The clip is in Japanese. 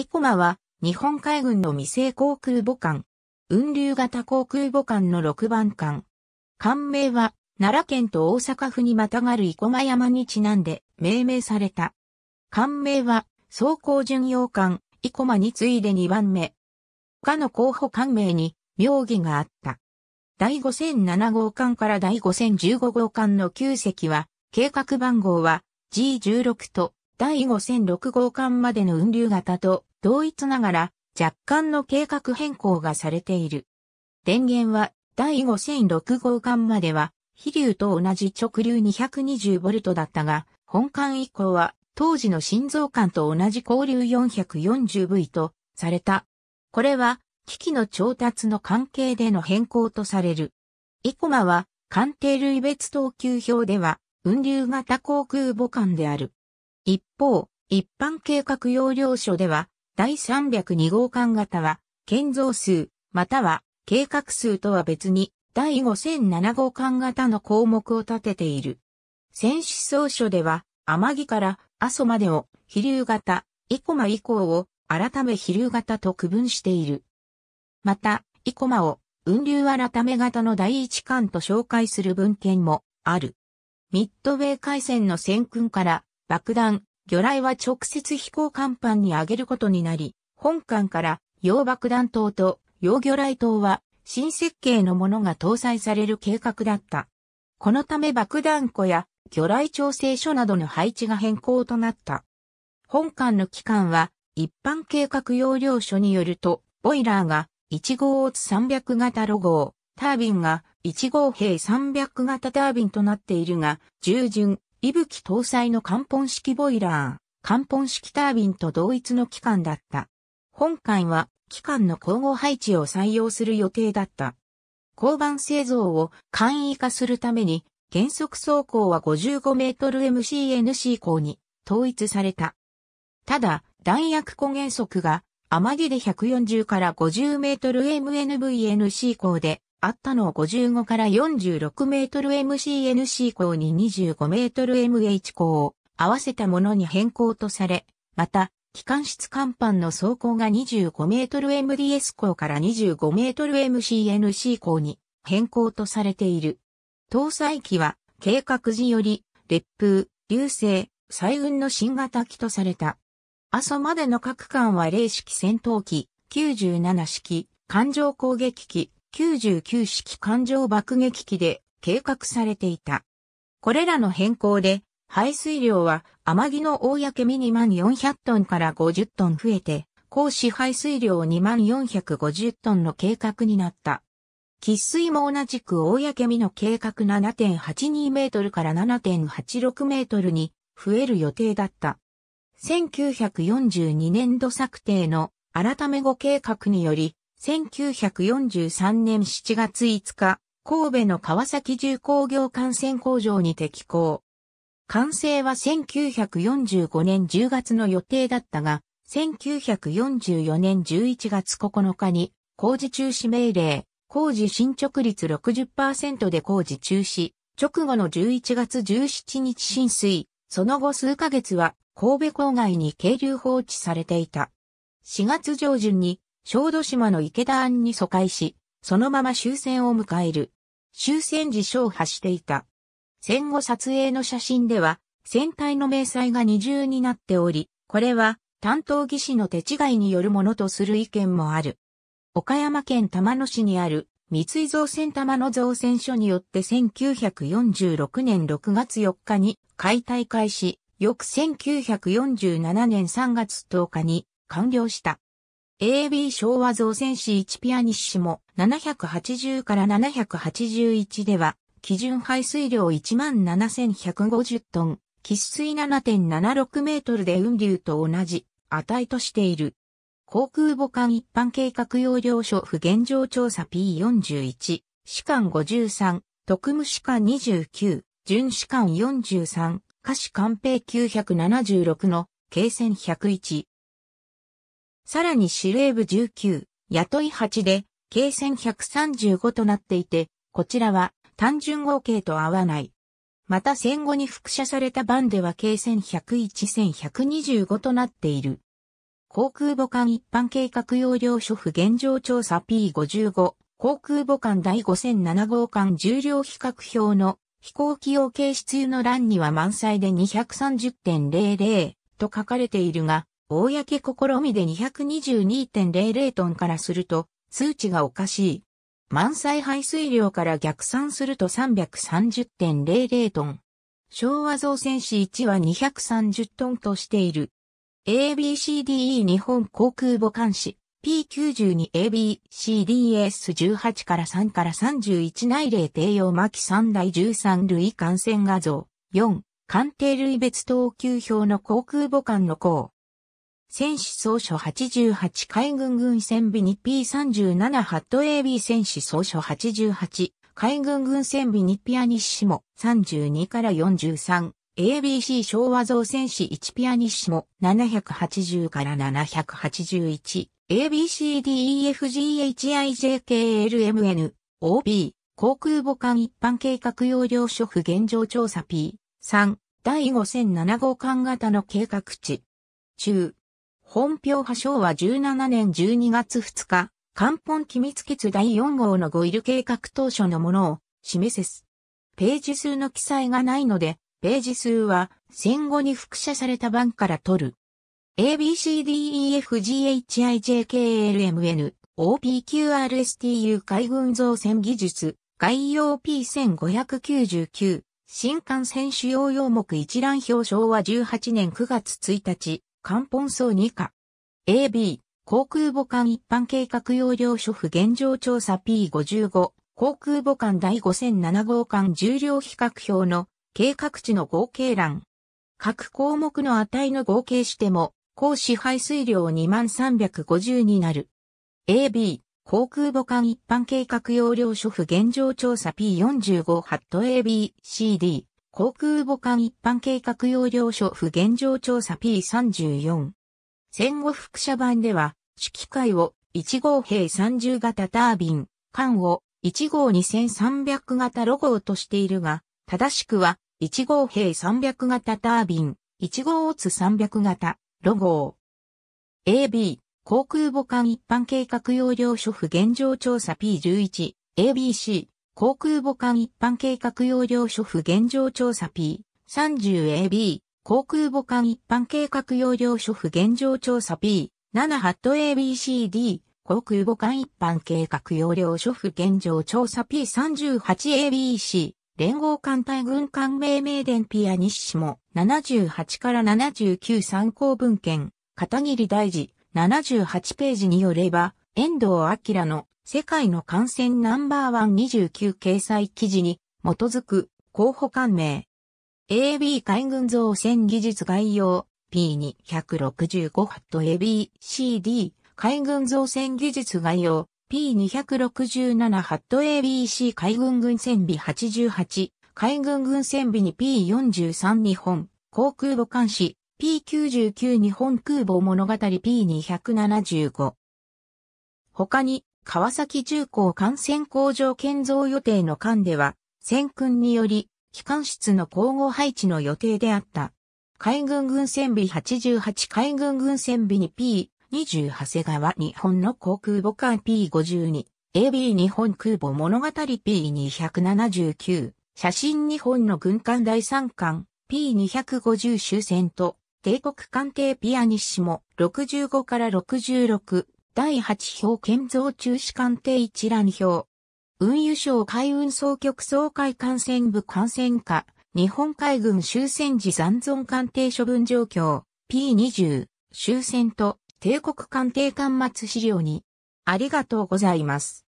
生駒は、日本海軍の未成航空母艦、雲流型航空母艦の6番艦。艦名は、奈良県と大阪府にまたがる生駒山にちなんで命名された。艦名は、走行巡洋艦、生駒に次いで2番目。他の候補艦名に、名義があった。第5007号艦から第5015号艦の9隻は、計画番号は G16 と第5006号艦までの運流型と同一ながら若干の計画変更がされている。電源は第5006号艦までは飛竜と同じ直流 220V だったが、本艦以降は当時の心臓艦と同じ交流 440V とされた。これは機器の調達の関係での変更とされる。イコマは艦艇類別等級表では運流型航空母艦である。一方、一般計画要領書では第302号館型は、建造数、または計画数とは別に、第5007号館型の項目を立てている。戦士総書では、天城から阿蘇までを、飛竜型、生駒以降を、改め飛竜型と区分している。また、生駒を、雲流改め型の第一巻と紹介する文献もある。ミッドウェー海戦の戦訓から爆弾、魚雷は直接飛行甲板に上げることになり、本艦から洋爆弾頭と洋魚雷頭は新設計のものが搭載される計画だった。このため爆弾庫や魚雷調整所などの配置が変更となった。本艦の機関は一般計画要領書によると、ボイラーが1号オーツ300型ロゴー、タービンが1号兵300型タービンとなっているが、従順、息吹搭載の関本式ボイラー、関本式タービンと同一の機関だった。本艦は機関の交互配置を採用する予定だった。交番製造を簡易化するために、原則走行は 55mMCNC 項に統一された。ただ、弾薬庫原則が、天木で140から 50mMNVNC 項で、あったのを55から46メートル MCNC 項に25メートル MH 項を合わせたものに変更とされ、また、機関室甲板の走行が25メートル MDS 項から25メートル MCNC 項に変更とされている。搭載機は計画時より烈風、流星、彩雲の新型機とされた。阿蘇までの各艦は0式戦闘機、97式、艦上攻撃機、99式艦上爆撃機で計画されていた。これらの変更で、排水量は天城の公ミニマン400トンから50トン増えて、高支排水量2450トンの計画になった。喫水も同じく公見の計画7.82メートルから7.86メートルに増える予定だった。1942年度策定の改め後計画により、1943年7月5日、神戸の川崎重工業幹線工場に適行。完成は1945年10月の予定だったが、1944年11月9日に工事中止命令、工事進捗率60%で工事中止、直後の11月17日浸水、その後数ヶ月は神戸郊外に渓流放置されていた。4月上旬に小豆島の池田庵に疎開し、そのまま終戦を迎える。終戦時昇破していた。戦後撮影の写真では、船体の明細が二重になっており、これは担当技師の手違いによるものとする意見もある。岡山県玉野市にある三井造船玉野造船所によって1946年6月4日に解体開始、翌1947年3月10日に完了した。AB 昭和造船士1ピアニッシモ780から781では、基準排水量17,150トン、喫水7.76メートルで雲流と同じ値としている。航空母艦一般計画要領書不現状調査 P41、士官53、特務士官29、準士官43、下士官兵976の、計戦101、さらに司令部19、雇い8で、計線135となっていて、こちらは単純合計と合わない。また戦後に複写された版では計線101 125となっている。航空母艦一般計画要領書付現状調査 P55、航空母艦第5007号艦重量比較表の飛行機用形質の欄には満載で230.00と書かれているが、公試みで222.00トンからすると、数値がおかしい。満載排水量から逆算すると330.00トン。昭和造船士1は230トンとしている。ABCDE 日本航空母艦士 P92ABCDS18 から3から31内例低用巻3第13類艦船画像4艦艇類別等級表の航空母艦の項戦士総書88海軍軍船備2 P37 ハット AB 戦士総書88海軍軍船備2ピアニッシモ32から43 ABC 昭和造船士1ピアニッシモ780から781 ABCDEFGHIJKLMN OB 航空母艦一般計画要領諸府現状調査 P3 第5007号艦型の計画値中本票派昭和17年12月2日、漢本機密決第4号のゴイル計画当初のものを示せす。ページ数の記載がないので、ページ数は戦後に複写された版から取る。ABCDEFGHIJKLMN OPQRSTU 海軍造船技術概要 P1599 新幹線主要要目一覧表昭和18年9月1日関本層2課。AB、航空母艦一般計画要領書府現状調査 P55、航空母艦第5007号艦重量比較表の計画値の合計欄。各項目の値の合計しても、高支配水量2350になる。AB、航空母艦一般計画要領書府現状調査 P45 ハット ABCD、航空母艦一般計画要領書不現状調査 P34。戦後副社版では、指揮会を1号兵30型タービン、艦を1号2300型ロゴとしているが、正しくは1号兵300型タービン、1号オツ300型、ロゴ AB、航空母艦一般計画要領書不現状調査 P11、ABC、航空母艦一般計画要領書府現状調査 P30AB、航空母艦一般計画要領書府現状調査 P7 ハット ABCD、航空母艦一般計画要領書府現状調査 P38ABC、連合艦隊軍艦命名伝ピア西下78から79参考文献、片桐大事78ページによれば、遠藤明の世界の感染ナンバーワン29掲載記事に基づく候補官名。AB 海軍造船技術概要 P265 ハット ABCD 海軍造船技術概要 P267 ハット ABC 海軍軍船尾88海軍軍船尾に P43 日本航空母艦士 P99 日本空母物語 P275 他に川崎重工幹線工場建造予定の間では、戦訓により、機関室の交互配置の予定であった。海軍軍船備88海軍軍船備に P、20長谷川日本の航空母艦 P52、AB 日本空母物語 P279、写真日本の軍艦第3艦 P250 終戦と、帝国艦艇ピアニッシモ65から66、第8表建造中止官邸一覧表。運輸省海運総局総会艦船部艦船課、日本海軍終戦時残存艦定処分状況、P20、終戦と帝国艦定。艦末資料に。ありがとうございます。